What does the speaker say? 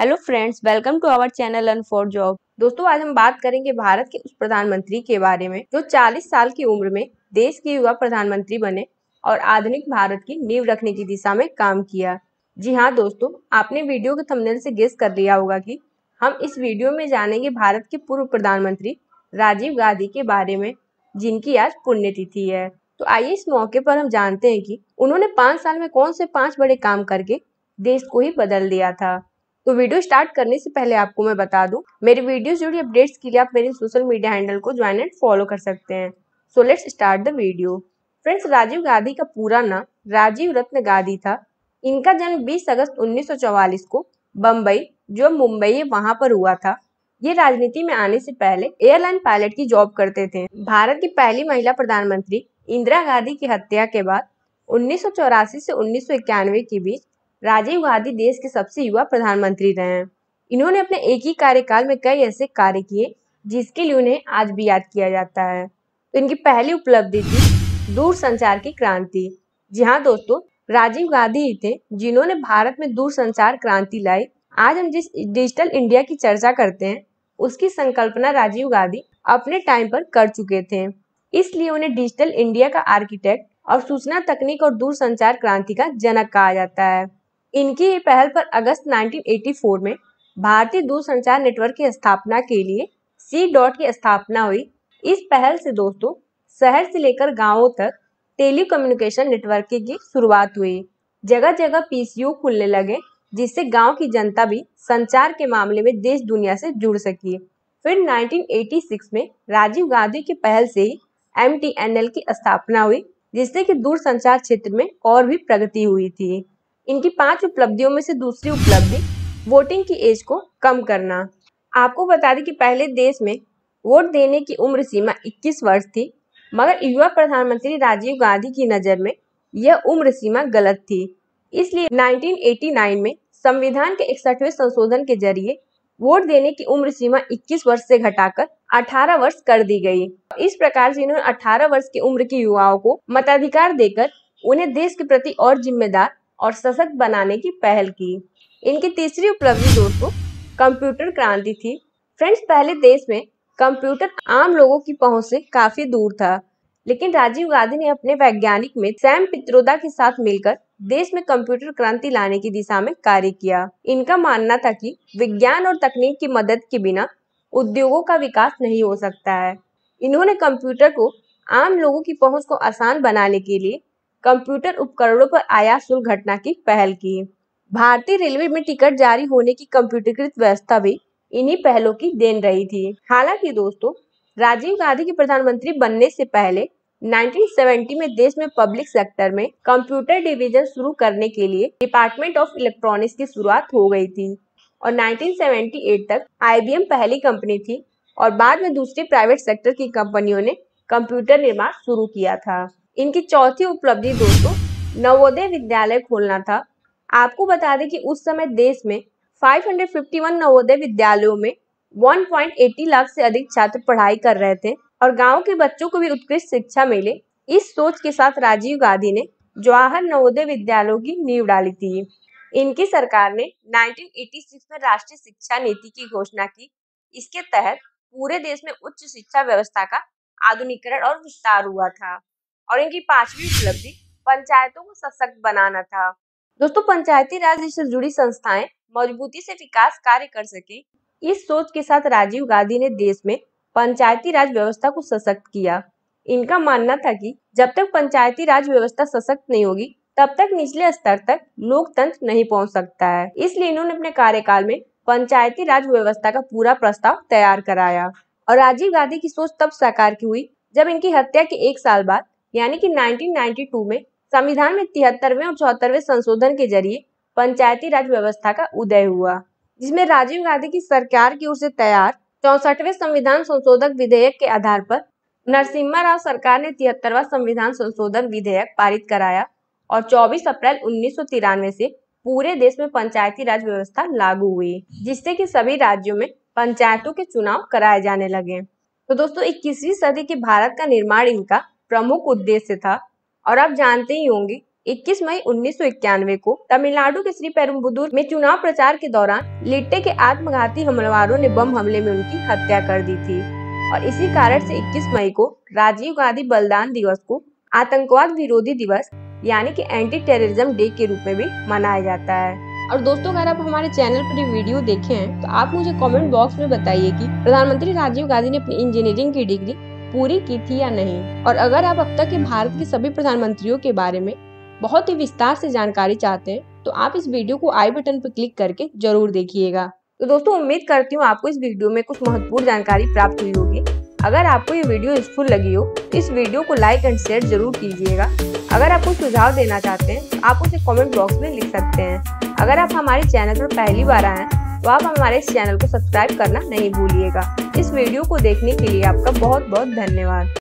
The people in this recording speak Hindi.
hello friends welcome to our channel अन फॉर जॉब दोस्तों आज हम बात करेंगे भारत के उस प्रधानमंत्री के बारे में जो 40 साल की उम्र में देश के युवा प्रधानमंत्री बने और आधुनिक भारत की नींव रखने की दिशा में काम किया जी हाँ दोस्तों आपने वीडियो के थंबनेल से गेस कर लिया होगा कि हम इस वीडियो में जानेंगे भारत के पूर्व प्रधानमंत्री राजीव गांधी के बारे में जिनकी आज पुण्यतिथि है तो आइए इस मौके पर हम जानते हैं कि उन्होंने पाँच साल में कौन से पाँच बड़े काम करके देश को ही बदल दिया था तो वीडियो स्टार्ट करने से पहले आपको मैं बता दूं मेरी वीडियो जुड़ी अपडेट्स के लिए आप मेरे सोशल मीडिया हैंडल को ज्वाइन एंड फॉलो कर सकते हैं so let's start the video friends Rajiv Gandhi का पूरा नाम राजीव रत्न गांधी था इनका जन्म बीस अगस्त उन्नीस को बम्बई जो मुंबई है वहां पर हुआ था ये राजनीति में आने से पहले एयरलाइन पायलट की जॉब करते थे भारत की पहली महिला प्रधानमंत्री इंदिरा गांधी की हत्या के बाद उन्नीस से उन्नीस के बीच राजीव गांधी देश के सबसे युवा प्रधानमंत्री रहे हैं इन्होंने अपने एक ही कार्यकाल में कई ऐसे कार्य किए जिसके लिए उन्हें आज भी याद किया जाता है तो इनकी पहली उपलब्धि थी दूर संचार की क्रांति जी हाँ दोस्तों राजीव गांधी ही थे जिन्होंने भारत में दूर संचार क्रांति लाई आज हम जिस डिजिटल इंडिया की चर्चा करते हैं उसकी संकल्पना राजीव गांधी अपने टाइम पर कर चुके थे इसलिए उन्हें डिजिटल इंडिया का आर्किटेक्ट और सूचना तकनीक और दूर संचार क्रांति का जनक कहा जाता है इनकी पहल पर अगस्त 1984 में भारतीय दूरसंचार नेटवर्क की स्थापना के लिए सी डॉट की स्थापना हुई इस पहल से दोस्तों शहर से लेकर गांवों तक टेली कम्युनिकेशन नेटवर्क की शुरुआत हुई जगह जगह पीसीओ खुलने लगे जिससे गांव की जनता भी संचार के मामले में देश दुनिया से जुड़ सकी फिर 1986 में राजीव गांधी की पहल से ही एम की स्थापना हुई जिससे कि संचार क्षेत्र में और भी प्रगति हुई थी इनकी पांच उपलब्धियों में से दूसरी उपलब्धि वोटिंग की एज को कम करना आपको बता दें कि पहले देश में वोट देने की उम्र सीमा 21 वर्ष थी मगर युवा प्रधानमंत्री राजीव गांधी की नज़र में यह उम्र सीमा गलत थी इसलिए 1989 में संविधान के इकसठवें संशोधन के जरिए वोट देने की उम्र सीमा 21 वर्ष से घटाकर 18 वर्ष कर दी गई इस प्रकार से इन्होंने 18 वर्ष की उम्र के युवाओं को मताधिकार देकर उन्हें देश के प्रति और जिम्मेदार और सशक्त बनाने की पहल की इनकी तीसरी उपलब्धि दोस्तों कंप्यूटर क्रांति थी फ्रेंड्स पहले देश में कंप्यूटर आम लोगों की पहुंच से काफी दूर था लेकिन राजीव गांधी ने अपने वैज्ञानिक में सैम पित्रोदा के साथ मिलकर देश में कंप्यूटर क्रांति लाने की दिशा में कार्य किया इनका मानना था कि विज्ञान और तकनीक की मदद के बिना उद्योगों का विकास नहीं हो सकता है इन्होंने कंप्यूटर को आम लोगों की पहुंच को आसान बनाने के लिए कंप्यूटर उपकरणों पर आया शुल्क घटना की पहल की भारतीय रेलवे में टिकट जारी होने की कंप्यूटरीकृत व्यवस्था भी इन्हीं पहलों की देन रही थी हालांकि दोस्तों राजीव गांधी के प्रधानमंत्री बनने से पहले 1970 में देश में पब्लिक सेक्टर में कंप्यूटर डिवीजन शुरू करने के लिए डिपार्टमेंट ऑफ इलेक्ट्रॉनिक्स की शुरुआत हो गई थी और 1978 तक आईबीएम पहली कंपनी थी और बाद में दूसरी प्राइवेट सेक्टर की कंपनियों ने कंप्यूटर निर्माण शुरू किया था इनकी चौथी उपलब्धि दोस्तों नवोदय विद्यालय खोलना था आपको बता दें कि उस समय देश में 551 नवोदय विद्यालयों में 1.80 लाख से अधिक छात्र पढ़ाई कर रहे थे और गांव के बच्चों को भी उत्कृष्ट शिक्षा मिले इस सोच के साथ राजीव गांधी ने जवाहर नवोदय विद्यालयों की नींव डाली थी इनकी सरकार ने 1986 में राष्ट्रीय शिक्षा नीति की घोषणा की इसके तहत पूरे देश में उच्च शिक्षा व्यवस्था का आधुनिकरण और विस्तार हुआ था और इनकी पांचवी उपलब्धि पंचायतों को सशक्त बनाना था दोस्तों पंचायती राज से जुड़ी संस्थाएं मजबूती से विकास कार्य कर सके इस सोच के साथ राजीव गांधी ने देश में पंचायती राज व्यवस्था को सशक्त किया इनका मानना था कि जब तक पंचायती राज व्यवस्था सशक्त नहीं होगी तब तक निचले स्तर तक लोकतंत्र नहीं पहुंच सकता है इसलिए इन्होंने अपने कार्यकाल में पंचायती राज व्यवस्था का पूरा प्रस्ताव तैयार कराया और राजीव गांधी की सोच तब साकार की हुई जब इनकी हत्या के एक साल बाद यानी कि 1992 में संविधान में तिहत्तरवे और चौहत्तरवे संशोधन के जरिए पंचायती राज व्यवस्था का उदय हुआ जिसमें राजीव गांधी की सरकार की ओर से तैयार चौसठवें संविधान संशोधक विधेयक के आधार पर नरसिम्हा राव सरकार ने तिहत्तरवा संविधान संशोधन विधेयक पारित कराया और 24 अप्रैल उन्नीस से पूरे देश में पंचायती राज व्यवस्था लागू हुई जिससे कि सभी राज्यों में पंचायतों के चुनाव कराए जाने लगे तो दोस्तों 21वीं सदी के भारत का निर्माण इनका प्रमुख उद्देश्य था और आप जानते ही होंगे 21 मई 1991 को तमिलनाडु के श्री पेरुम्बुदूर में चुनाव प्रचार के दौरान लिट्टे के आत्मघाती हमलावरों ने बम हमले में उनकी हत्या कर दी थी और इसी कारण से 21 मई को राजीव गांधी बलिदान दिवस को आतंकवाद विरोधी दिवस यानी कि एंटी टेररिज्म डे के रूप में भी मनाया जाता है और दोस्तों अगर आप हमारे चैनल पर ये वीडियो देखे हैं तो आप मुझे कमेंट बॉक्स में बताइए कि प्रधानमंत्री राजीव गांधी ने अपनी इंजीनियरिंग की डिग्री पूरी की थी या नहीं और अगर आप अब तक के भारत के सभी प्रधानमंत्रियों के बारे में बहुत ही विस्तार से जानकारी चाहते हैं तो आप इस वीडियो को आई बटन पर क्लिक करके जरूर देखिएगा तो दोस्तों उम्मीद करती हूँ आपको इस वीडियो में कुछ महत्वपूर्ण जानकारी प्राप्त हुई होगी अगर आपको ये वीडियो यूजफुल लगी हो तो इस वीडियो को लाइक एंड शेयर जरूर कीजिएगा अगर आप कोई सुझाव देना चाहते हैं तो आप उसे कमेंट बॉक्स में लिख सकते हैं अगर आप हमारे चैनल पर पहली बार आए तो आप हमारे इस चैनल को सब्सक्राइब करना नहीं भूलिएगा इस वीडियो को देखने के लिए आपका बहुत बहुत धन्यवाद